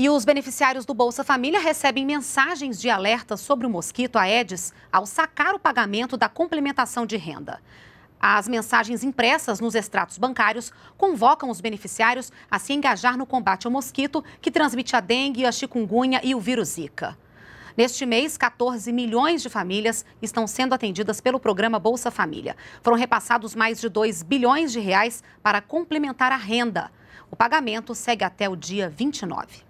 E os beneficiários do Bolsa Família recebem mensagens de alerta sobre o mosquito Aedes ao sacar o pagamento da complementação de renda. As mensagens impressas nos extratos bancários convocam os beneficiários a se engajar no combate ao mosquito que transmite a dengue, a chikungunya e o vírus Zika. Neste mês, 14 milhões de famílias estão sendo atendidas pelo programa Bolsa Família. Foram repassados mais de 2 bilhões de reais para complementar a renda. O pagamento segue até o dia 29.